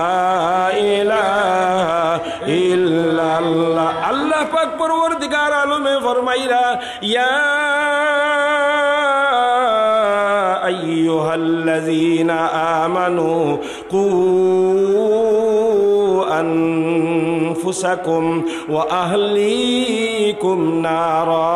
আল্লাহ পাক পরবর্তীকার আলমে ফরমাইরা ইয়া আইয়ুহাল্লাযীনা আমানু কু আনফুসাকুম ওয়া আহলিকুম নারা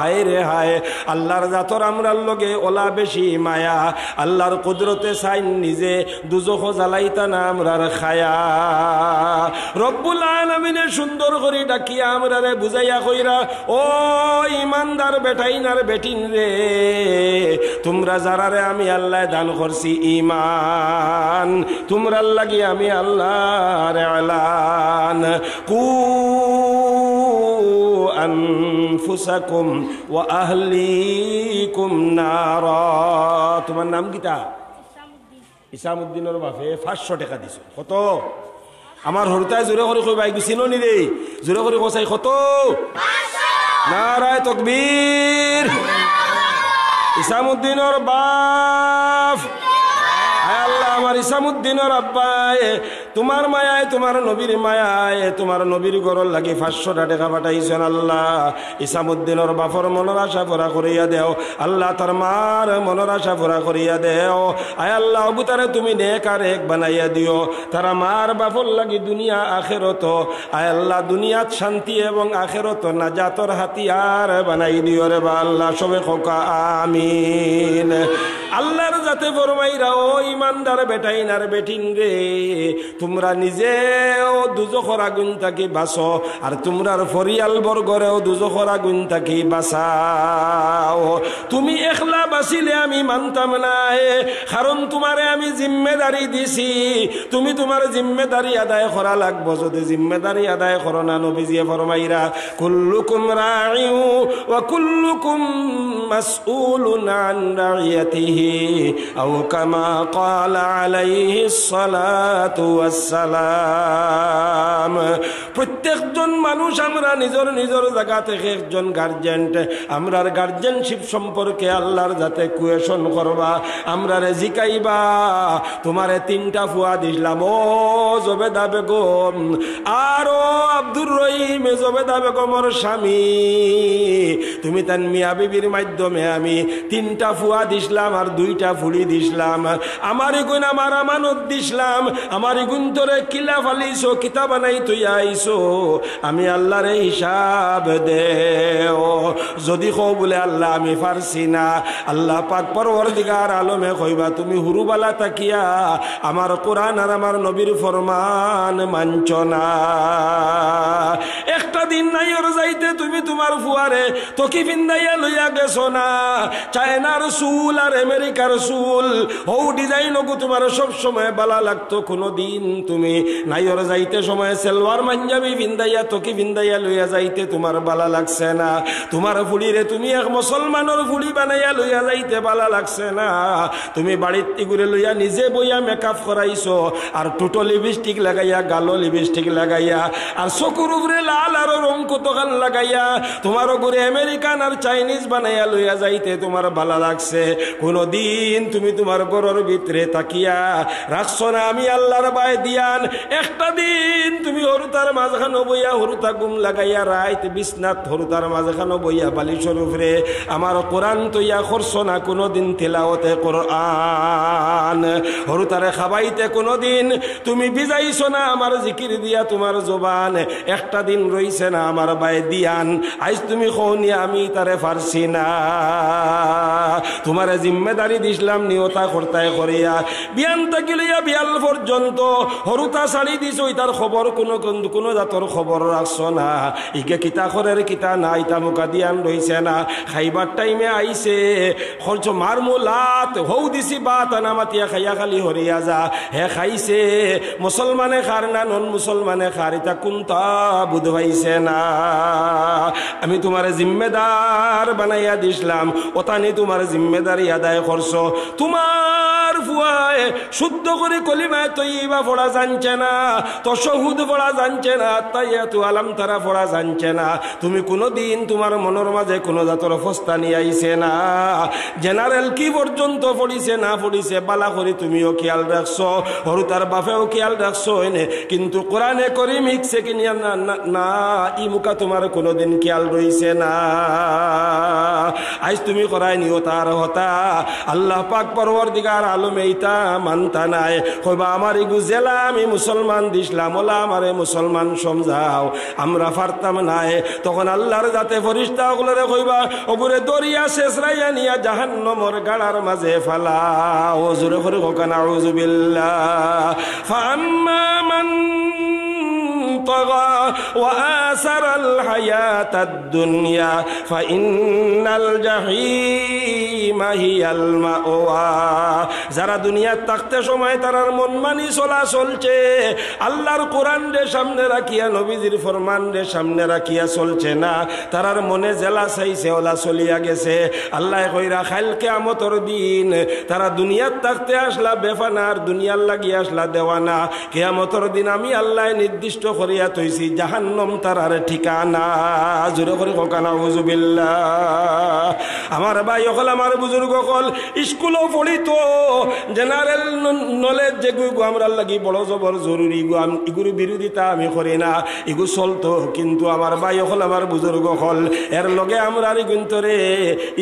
হায় রে হায় আল্লাহর জাতর আমরার লগে ওলা বেশি মায়া আল্লাহর কুদরতে সাইন নিজে দুজখ জ্বালাইতা না আমরার খায়া রব্বুল আলমিনে সুন্দর করে ডাকিয়া আমরা রে বুঝাইয়া কইরা ও ইমানদার বেটাইনার বেটিন রে তোমরা যারা রে আমি আল্লাহ দান করছি ইমান তোমরা লাগি আমি আল্লাহ রে আলান কু أنفسكم وأهليكم نارا تمنى مقتا ইসামুদ্দিনের বাপে পাঁচশো টাকা দিছো কত আমার হরতায় জোরে করে কই বাই গুছিনো নি রে জোরে করে কোসাই কত নারায় তকবীর ইসামুদ্দিনের বাপ আল্লাহ আমার ইসামুদ্দিন রব্বায় তোমার মায়ায় তোমার নবীর মায়ায় তোমার নবীর গরল লাগি পাঁচশোটা টেকা পাঠাইছেন আল্লাহ ইসামুদ্দিন বাপর মনের আশা পুরা করিয়া দেও আল্লাহ তার মার মনের আশা পুরা করিয়া দেও আয় আল্লাহ অবুতারে তুমি নেক আর এক বানাইয়া দিও তারা মার বাফর লাগি দুনিয়া আখেরত আয় আল্লাহ দুনিয়াত শান্তি এবং আখেরত না জাতর হাতিয়ার বানাই দিও রে বা আল্লাহ সবে খোকা আমিন আল্লাহর যাতে বরমাইরা ও ইমানদার বে বেটাইন আর বেটিন রে তোমরা নিজেও দুজখর আগুন থাকি বাস আর তোমরার ফরিয়াল বর্গরেও দুজখর আগুন থাকি বাসাও তুমি একলা বাসিলে আমি মানতাম না কারণ তোমারে আমি জিম্মেদারি দিছি তুমি তোমার জিম্মেদারি আদায় করা লাগবো যদি জিম্মেদারি আদায় করো না নবীজিয়ে ফরমাইরা কুল্লুকুম রাইউ ওয়া কুল্লুকুম মাসউলুন আন রাইয়াতিহি আও কামা ক্বালা عليه الصلاة والسلام ইসলাম প্রত্যেকজন মানুষ আমরা নিজের নিজের জায়গা থেকে একজন গার্জেন্ট আমরার গার্জেনশিপ সম্পর্কে আল্লাহর যাতে কুয়েশন করবা আমরারে জিকাইবা তোমার তিনটা ফুয়া দিলাম ও জবেদা বেগম আর ও আব্দুর রহিম জবেদা বেগমর স্বামী তুমি তার মিয়া বিবির মাধ্যমে আমি তিনটা ফুয়া দিসলাম আর দুইটা ফুলি দিসলাম আমারই গুণ আমার আমানত দিসলাম আমারই গুণ তোরে কিলা ফালিস কিতা বানাই তুই আইসো আমি আল্লাহরে হিসাব দেও যদি কো বলে আল্লাহ আমি পারছি না আল্লাহ পাক পরবর্তীকার আলমে কইবা তুমি হুরুবালা তাকিয়া আমার কোরআন আর আমার নবীর ফরমান মানছ না একটা দিন নাই ওর যাইতে তুমি তোমার ফুয়ারে ফিন্দাইয়া লইয়া গেছো না চায়নার চুল আর আমেরিকার চুল হৌ ডিজাইন ওগু তোমার সব সময় বালা লাগতো কোনো দিন তুমি নাই ওর যাইতে সময় সেলওয়ার মাঞ্জাবি লইয়া যাইতে তোমার বালা লাগছে না তোমার ফুলিরে তুমি এক মুসলমানের ফুলি বানাইয়া লইয়া যাইতে বালা লাগছে না তুমি বাড়ির তিগুরে লইয়া নিজে বইয়া মেকআপ করাইছো আর টুটো লিপস্টিক লাগাইয়া গালো লিপস্টিক লাগাইয়া আর চকুর উপরে লাল আর তোমারও রং কুতকাল লাগাইয়া তোমারও ঘুরে আমেরিকান আর চাইনিজ বানাইয়া লইয়া যাইতে তোমার ভালা লাগছে কোনো দিন তুমি তোমার গরর ভিতরে তাকিয়া রাখছ না আমি আল্লাহর বাই দিয়ান একটা দিন তুমি হরুতার মাঝখানো বইয়া হরুতা গুম লাগাইয়া রাইত বিশ্বনাথ হরুতার মাঝখানো বইয়া বালি রে আমার কোরআন তৈয়া করছ না কোনো দিন তেলাওতে কোরআন হরুতারে খাবাইতে কোনো দিন তুমি বিজাইছ না আমার জিকির দিয়া তোমার জবান একটা দিন রইছে দিছে না আমার বাই দিয়ান আইস তুমি খনি আমি তারে ফারছি না তোমার জিম্মেদারি দিছিলাম নিয়তা খরতায় করিয়া বিয়ান তাকি লইয়া বিয়াল পর্যন্ত হরুতা শাড়ি দিছ তার খবর কোনো কোনো জাতর খবর রাখছ না ইকে কিতা খরের কিতা না ইতা মুখা দিয়ান রইছে না খাইবার টাইমে আইছে খরচ মার লাত হৌ দিছি বা তানা মাতিয়া খাইয়া খালি হরিয়া যা হে খাইছে মুসলমানে খার না নন মুসলমানে খার ইতা কুন্তা বুধ পাইছে দিছে না আমি তোমার জিম্মেদার বানাইয়া দিছিলাম ওতানি তোমার জিম্মেদারি আদায় করছো তোমার দোয়ায় শুদ্ধ করে কলিমায় তৈবা জানছে না তসহুদ জানছে না আলাম তারা জানছে না তুমি কোনো তোমার মনের মাঝে কোনো জাতর ফস্তা নিয়ে আইছে না জেনারেল কি পর্যন্ত পড়িছে না পড়িছে বালা করে তুমিও খেয়াল রাখছো হরু তার বাপেও খেয়াল রাখছো এনে কিন্তু কোরআনে করি মিখছে কি না ই মুখা তোমার কোনোদিন খেয়াল রইছে না আজ তুমি করাই নিও তার হতা আল্লাহ পাক পরবর দিগার আলমে আলাইতা মানতা নাই কইবা আমার ইগু জেলা আমি মুসলমান দিসলাম ওলা আমারে মুসলমান সমঝাও আমরা ফারতাম নাই তখন আল্লাহর যাতে ফরিস্তা গুলোরে কইবা ওগুরে দরিয়া শেষরাইয়া নিয়া জাহান জাহান্নমর গাড়ার মাঝে ফালাও জোরে করে কোকানা আউজুবিল্লাহ ফাম্মা মান طغى وآثر الحياة الدنيا فإن الجحيم هي المأوى যারা দুনিয়ার থাকতে সময় তারার মন মানি চলা চলছে আল্লাহর কোরআন রে সামনে রাখিয়া নবীজির ফরমান রে সামনে রাখিয়া চলছে না তারার মনে জেলা চাইছে ওলা চলিয়া গেছে আল্লাহ কইরা খাইল আমতর দিন তারা দুনিয়ার থাকতে আসলা বেফানার দুনিয়ার লাগিয়ে আসলা দেওয়ানা কেয়ামতর দিন আমি আল্লাহ নির্দিষ্ট করি করিয়া তৈছি জাহান্নম তারার ঠিকানা জোরে করে ককানা হুজুবিল্লা আমার ভাই অকল আমার বুজুর্গ অকল স্কুলও পড়িত জেনারেল নলেজ যে গুই গো আমরা লাগি বড় জবর জরুরি গো আমি এগুলো বিরোধিতা আমি করি না ইগু চলতো কিন্তু আমার ভাই অকল আমার বুজুর্গ অকল এর লগে আমরা কিন্তু রে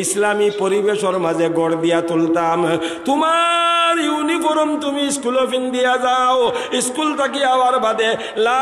ইসলামী পরিবেশর মাঝে গড় দিয়া তুলতাম তোমার ইউনিফর্ম তুমি স্কুলও ফিন দিয়া যাও স্কুল থাকি আবার বাদে লা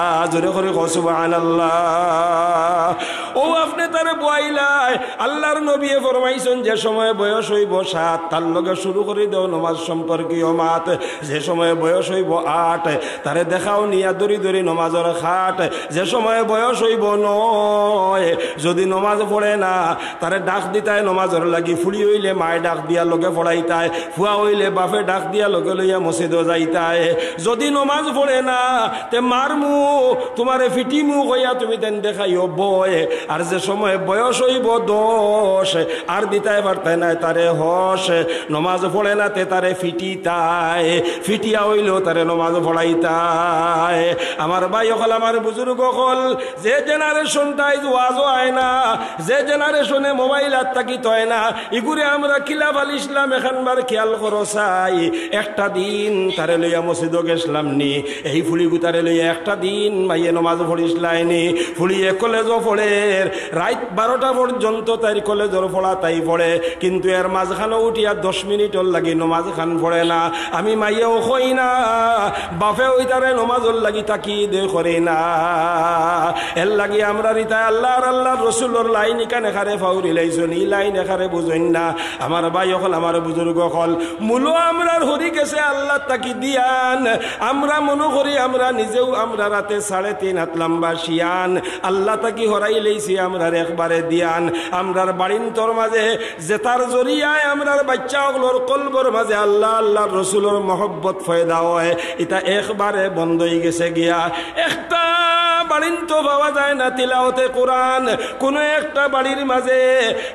জোরে করে আল্লাহ ও আপনি তারে লাই আল্লাহর নবী ফরমাইছেন যে সময় বয়স হইব সাত তার লগে শুরু করে দেও নমাজ সম্পর্কীয় মাত যে সময় বয়স হইব আট তারে দেখাও নিয়া দরি দরি নমাজের খাট যে সময় বয়স হইব নয় যদি নমাজ পড়ে না তারে ডাক দিতায় নমাজের লাগি ফুড়ি হইলে মায় ডাক দিয়া লগে ফড়াইতায় ফুয়া হইলে বাপে ডাক দিয়া লগে লইয়া মসজিদে যাইতায় যদি নমাজ পড়ে না তে মারমু তোমারে মু কইয়া তুমি তেন দেখাইও বয় আর যে সময় বয়স হইব দোষ আর বিতায় পারতায় নাই তারে হস নমাজ পড়ে তে তারে তাই ফিটিয়া হইলেও তারে নমাজ তাই আমার ভাই হল আমার বুজুর্গ হল যে জেনারেশনটাই ওয়াজও হয় না যে জেনারেশনে মোবাইল আর তাকিত হয় না ইগুরে আমরা খিলাফ আল ইসলাম এখানবার খেয়াল করো চাই একটা দিন তারে লইয়া মসজিদ গেছিলাম নি এই ফুলিগু তারে লইয়া একটা দিন মাইয়ে নমাজ পড়িস লাইনি ফুলিয়ে কলেজও পড়ে কলেজের রাত বারোটা পর্যন্ত তাই কলেজের পড়া তাই পড়ে কিন্তু এর মাঝখানে আর দশ মিনিটর লাগি নমাজ খান পড়ে না আমি মাইয়াও হই না বাপে ওইতারে নমাজর লাগি তাকি দে করে না এর লাগি আমরা রিতায় আল্লাহর আল্লাহ রসুলোর লাইন এখানে খারে ফাউরি লাইছুন ই লাইন এখানে বুঝুন না আমার ভাই হল আমার বুজুর্গ হল মূলো আমরার হরি গেছে আল্লাহ তাকি দিয়ান আমরা মনে করি আমরা নিজেও আমরা রাতে সাড়ে তিন হাত লম্বা শিয়ান আল্লাহ তাকি হরাই হইছি আমরার একবারে দিয়ান আমরার বাড়িন্তর মাঝে জেতার জরিয়ায় আমরার বাচ্চাগুলোর কলবর মাঝে আল্লাহ আল্লাহ রসুলোর মহব্বত ফয়দা হয় এটা একবারে বন্ধ হয়ে গেছে গিয়া একটা বাড়ি তো পাওয়া যায় না তিলাওতে কোরআন কোনো একটা বাড়ির মাঝে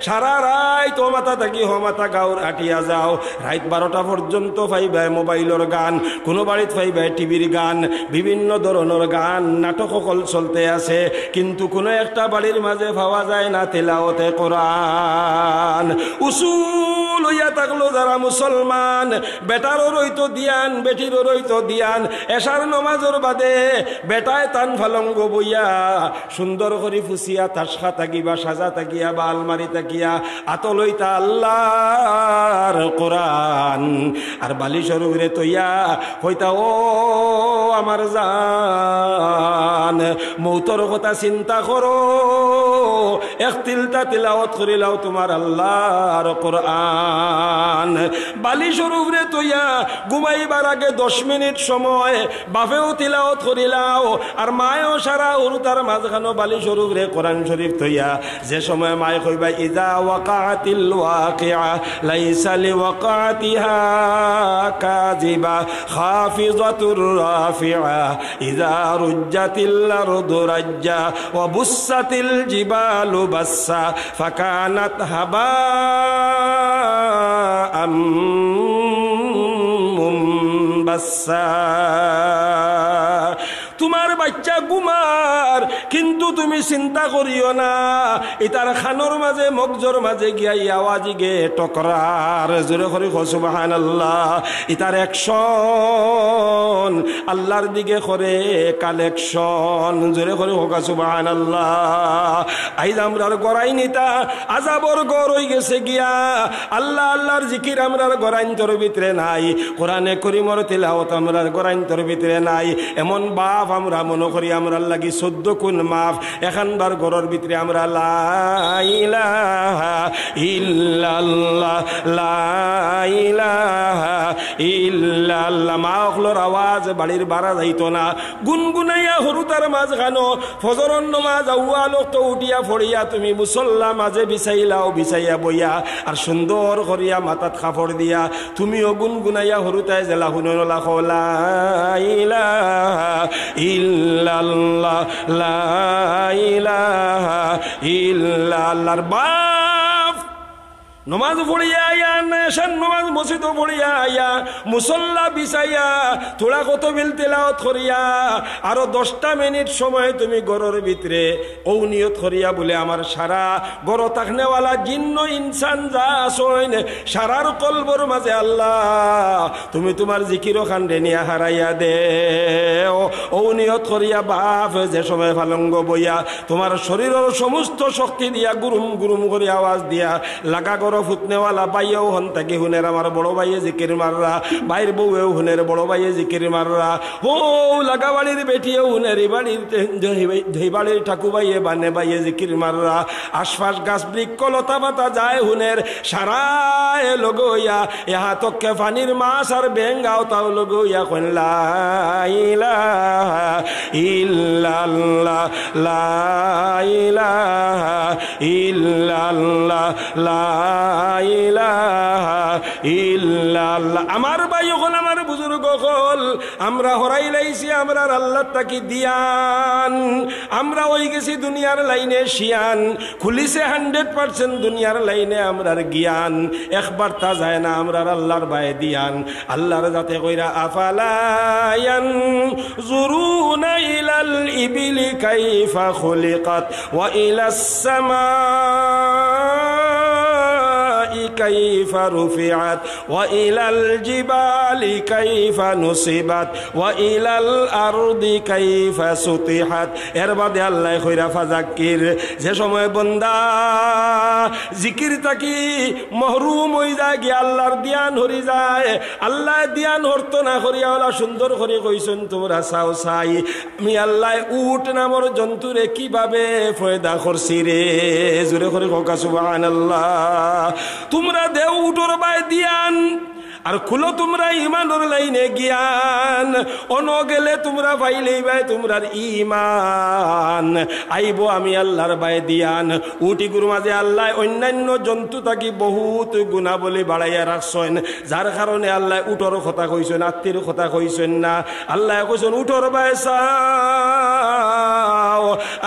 সারা রাত মাথা থাকি মাথা গাউর আটিয়া যাও রাত বারোটা পর্যন্ত ফাইবায় মোবাইলের গান কোনো বাড়িত ফাইবায় টিভির গান বিভিন্ন ধরনের গান নাটক সকল চলতে আছে কিন্তু কোনো একটা বাড়ির মাঝে পাওয়া যায় না তেলাওতে কোরআন উসুল লইয়া থাকলো যারা মুসলমান বেটারও রইতো দিয়ান বেটিরও রইতো দিয়ান এসার নমাজর বাদে বেটায় তান ফালঙ্গ বইয়া সুন্দর করে ফুসিয়া তাসখা থাকিবা সাজা থাকিয়া বা আলমারি থাকিয়া আতলইতা আল্লাহর কোরআন আর বালি সরুরে তৈয়া হইতা ও আমার জান মৌতর কথা চিন্তা করো এক তিলতা তিলাওত করিলাও তোমার আল্লাহর কোরআন বালি সরুরে তৈয়া ঘুমাইবার আগে দশ মিনিট সময় বাপেও তিলাওত করিলাও আর মায়ও চেহারা ওরু তার মাঝখানো বালি স্বরূপ রে কোরআন শরীফ থইয়া যে সময় মায় কইবা ইজা ওয়াকাতিল ওয়াকিয়া লাইসা লি ওয়াকাতিহা কাজিবা খাফিজাতুর রাফিয়া ইজা রুজ্জাতিল আরদু রাজ্জা ওয়া বুসাতিল জিবালু বাসা ফাকানাত হাবা আম মুম্বাসা তোমার বাচ্চা দিয়া গুমার কিন্তু তুমি চিন্তা করিও না ইতার খানোর মাঝে মগজোর মাঝে গিয়া ইয়াওয়াজি গে টকরার জোরে করি খসু সুবহান আল্লাহ ইতার একশন আল্লাহর দিকে করে কালেকশন জোরে করি হকাসু সুবহান আল্লাহ আইজ আমরার গড়াই নিতা আজাবর গড় গেছে গিয়া আল্লাহ আল্লাহর জিকির আমরার গড়াইন্তর ভিতরে নাই কোরআনে করি করিমর তিলাওত আমরার গড়াইন্তর ভিতরে নাই এমন বাপ আমরা মনে করি করি আমরা লাগি সদ্য কোন মাফ এখানবার ঘরের ভিতরে আমরা লাইলা ইল্লাল্লাহ লাইলা ইল্লা আল্লাহ মাহলোর আওয়াজ বাড়ির বাড়া যাইত না গুনগুনাইয়া হরুতার মাঝ খানো ফজরন নমাজ আউয়া লোক উঠিয়া ফড়িয়া তুমি মুসল্লা মাঝে বিছাইলাও বিছাইয়া বইয়া আর সুন্দর করিয়া মাথাত খাফড় দিয়া তুমিও গুনগুনাইয়া হরুতাই জেলা হুনলা খোলা ইল্লাল্লাহ লা ইলাহা ইল্লা আল্লাহর বা নমাজ পড়িয়া আয়া নেশন নমাজ মসজিদ পড়িয়া আয়া মুসল্লা বিছাইয়া থোড়া কত মিল তেলাওত করিয়া আরো দশটা মিনিট সময় তুমি গরর ভিতরে ও নিয়ত করিয়া বলে আমার সারা গর তাকনেওয়ালা জিন্ন ইনসান যা আসইন সারার কলবর মাঝে আল্লাহ তুমি তোমার জিকিরও খান্ডে নিয়া হারাইয়া দে ও নিয়ত করিয়া বাপ যে সময় ফালঙ্গ বইয়া তোমার শরীরের সমস্ত শক্তি দিয়া গুরুম গুরুম করিয়া আওয়াজ দিয়া লাগা গর বড় ফুতনেওয়ালা পাইয়াও হন তাকে হুনের আমার বড় ভাইয়ে জিকির মাররা ভাইয়ের বউয়েও হুনের বড় ভাইয়ে জিকির মাররা ও লাগাবাড়ির বেটিয়ে হুনের বাড়ির ধৈবাড়ির ঠাকু ভাইয়ে বানে ভাইয়ে জিকির মাররা আশপাশ গাছ বৃক্ষ লতা পাতা যায় হুনের সারায় লগইয়া ইহা তককে ফানির মাছ আর বেঙ্গাও তাও লগইয়া কইলা ইলা ইল্লাল্লাহ লা ইলাহা ইল্লাল্লাহ লা আমার ভাই হল আমার বুজুর্গ হল আমরা হরাই লাইছি আমরা আল্লাহ তাকে দিয়ান আমরা ওই গেছি দুনিয়ার লাইনে শিয়ান খুলিছে হান্ড্রেড পার্সেন্ট দুনিয়ার লাইনে আমরার জ্ঞান একবার তা যায় না আমরার আল্লাহর বায়ে দিয়ান আল্লাহর যাতে কইরা আফালায়ান জুরু নাইলাল ইবিলি কাইফা খুলিকাত ওয়া ইলাস সামা كيف رفعت وإلى الجبال كيف نصبت وإلى الأرض كيف سطحت আল্লাহ দিয়ান হরি যায় আল্লাহ দিয়ান হরত না করিয়া ওলা সুন্দর করে কইছেন তোমরা চাও চাই আমি আল্লাহ উট নামর জন্তুরে কিভাবে ফয়দা করছি রে জুড়ে করে তোমরা দেও উটোর বাই দিয়ান আর খুলো তোমরা ইমানোর লাইনে জ্ঞান অন গেলে তোমরা পাইলেই ভাই তোমরার ইমান আইব আমি আল্লাহর বাই দিয়ান উটি গুরু মাঝে আল্লাহ অন্যান্য জন্তু থাকি বহুত গুণাবলী বাড়াইয়া রাখছেন যার কারণে আল্লাহ উঠর কথা কইছেন আত্মীর কথা কইছেন না আল্লাহ কইছেন উঠর বাই সা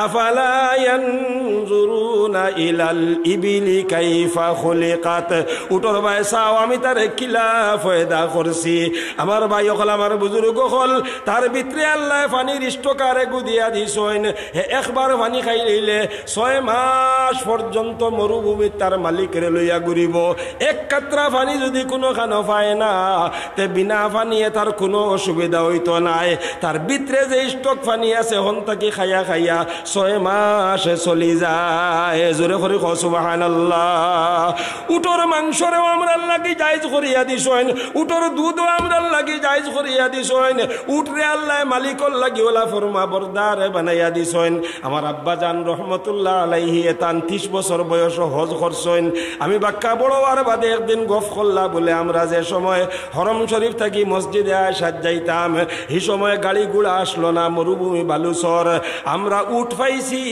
أفلا ينظرون إلى الإبل كيف خلقت উটর ভাই চাও আমি তার কিলা ফয়দা করছি আমার ভাই হল আমার বুজুর্গ হল তার ভিতরে আল্লাহ পানির ইষ্টকারে গুদিয়া দিছইন একবার পানি খাই লইলে ছয় মাস পর্যন্ত মরুভূমির তার মালিকরে লইয়া ঘুরিব এক কাত্রা পানি যদি কোনো খানো পায় না তে বিনা পানিয়ে তার কোনো অসুবিধা হইতো নাই তার ভিতরে যে স্টক পানি আছে হন তাকে খাইয়া খাইয়া ছয় মাস চলি যায় জোরে করে খসুবাহান আল্লাহ উটোর মাংসরেও আমরা লাগি জায়জ করিয়া দিছেন উটোর দুধও আমরা লাগি জায়জ করিয়া দিছেন উটরে আল্লাহ মালিকর লাগি ওলা ফরমা বরদারে বানাইয়া দিছেন আমার আব্বা জান রহমতুল্লাহ আলাইহি এতান ত্রিশ বছর বয়স হজ করছেন আমি বাক্কা বড় বাদে একদিন গফ করলা বলে আমরা যে সময় হরম শরীফ থাকি মসজিদে আয় সাজ যাইতাম এই সময় গাড়ি গুড়া আসলো না মরুভূমি বালুচর আমরা উঠ পাইছি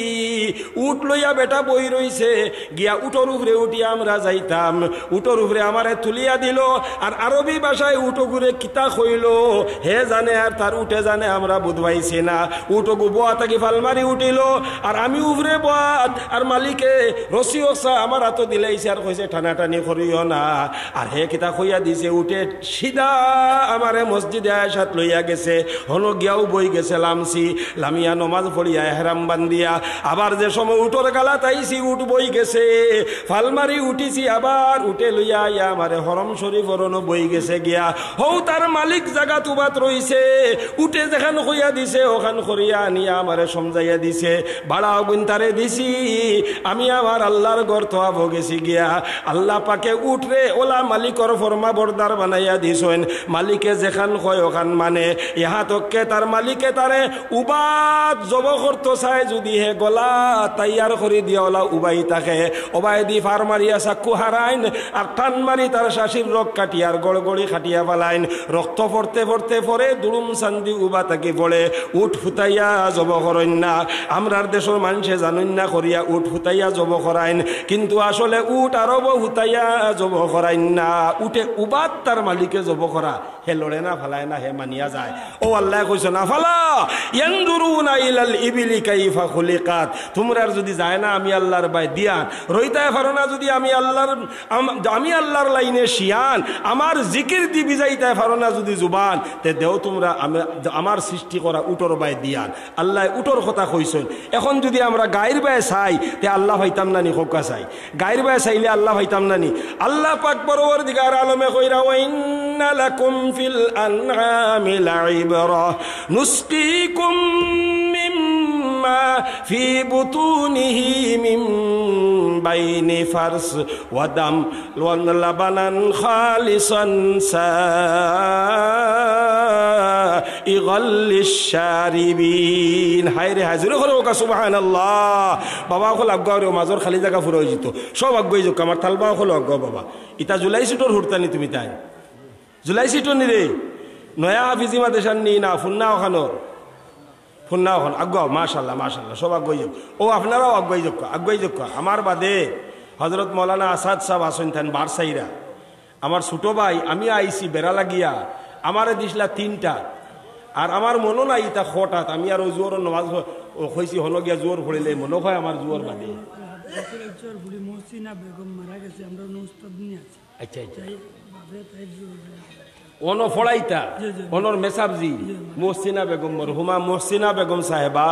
উট লইয়া বেটা বই রইছে গিয়া উটর উপরে উঠি আমরা যাইতাম উটর উপরে আমারে তুলিয়া দিল আর আরবি ভাষায় উটো ঘুরে কিতা হইল হে জানে আর তার উঠে জানে আমরা বুধবাইছি না উটো বোয়া থাকি ফালমারি উঠিল আর আমি উভরে বাদ আর মালিকে রসি ওসা আমার হাতো দিলাইছে আর কইছে টানি করিও না আর হে কিতা কইয়া দিছে উঠে সিধা আমারে মসজিদে আয়সাত লইয়া গেছে হলো গিয়াও বই গেছে লামছি লামিয়া নমাজ পড়িয়া হেরাম বান্দিয়া আবার যে সময় উঠোর গালা তাইছি উঠ বই গেছে ফালমারি উঠিছি আবার উঠে লইয়া ইয়া আমারে হরম শরীফ অরণও বই গেছে গিয়া হৌ তার মালিক জাগা তুবাত রইছে উঠে যেখান হইয়া দিছে ওখান করিয়া আনিয়া আমারে সমজাইয়া দিছে ভাড়া গুন্তারে দিছি আমি আবার আল্লাহর ঘর থাবো গেছি গিয়া আল্লাহ পাকে উঠরে ওলা মালিকর ফরমা বর্দার বানাইয়া দিছেন মালিকে যেখান হয় ওখান মানে ইহা তককে তার মালিকে তারে উবাদ জব করতো চায় আল্লাহ যদি হে গলা তাইয়ার করে দিয়া ওলা উবাই থাকে ওবাই দি ফার মারিয়া চাকু হারাইন আর টান মারি তার শাশির রক কাটিয়ার গড়ি খাটিয়া পালাইন রক্ত পড়তে পড়তে পরে দুরুম চান্দি উবা তাকে বলে উঠ ফুতাইয়া জব করেন না আমরার দেশের মানুষে জানুন না করিয়া উঠ ফুতাইয়া জব করাইন কিন্তু আসলে উঠ আরব হুতাইয়া জব করাইন না উঠে উবাত তার মালিকে জব করা হে লড়ে না ফালায় না হে মানিয়া যায় ও আল্লাহ কইস না ফালা ইয়ান্দুরুনা ইলাল ইবিলি কাই কাইফা খুলিকাত তোমরার যদি যায় না আমি আল্লাহর বাই দিয়ান রইতায় পারো না যদি আমি আল্লাহর আমি আল্লাহর লাইনে শিয়ান আমার জিকির দি বিজাইতে পারো না যদি জুবান তে দেও তোমরা আমার সৃষ্টি করা উটোর বাই দিয়ান আল্লাহ উটোর কথা কইছেন এখন যদি আমরা গায়ের বায়ে চাই তে আল্লাহ ভাইতাম নানি খোকা চাই গায়ের বায়ে চাইলে আল্লাহ ভাইতাম নানি আল্লাহ পাক বরোবর দিগার আলমে কইরা ওয়াইন لكم في الأنعام لعبرة نسقيكم في بطونه من بين فرس ودم ولبنا خالصا سائغا للشاربين হায়রে হাজির করে ওকা সুবাহান আল্লাহ বাবা হল আজ্ঞা রে মাজর খালি জায়গা ফুরে যেত সব আজ্ঞাই যোগ আমার থাল বাবা আজ্ঞা বাবা ইতা জুলাই সিটোর তুমি তাই জুলাই সিটোর নিরে নয়া হাফিজি মাদেশান নি না ফুন্না ওখানোর শুননা হল আগুয়াও মাশাল্লাহ মাশাল্লাহ সব আগুয়াই যোগ ও আপনারাও আগুয়াই যোগ্য আগুয়াই যোগ আমার বাদে হজরত মৌলানা আসাদ সাহ আসন থান বারসাইরা আমার ছোটো ভাই আমি আইসি বেড়া লাগিয়া আমার দিছিলা তিনটা আর আমার মনো নাই তা হঠাৎ আমি আর জোর নমাজ হয়েছি হল গিয়া জোর ভরিলে মনে হয় আমার জোর বাদে আচ্ছা আচ্ছা, আচ্ছা। অন ফড়াইতা অনর মেসাবজি মোহসিনা বেগম মরহুমা মোহসিনা বেগম সাহেবা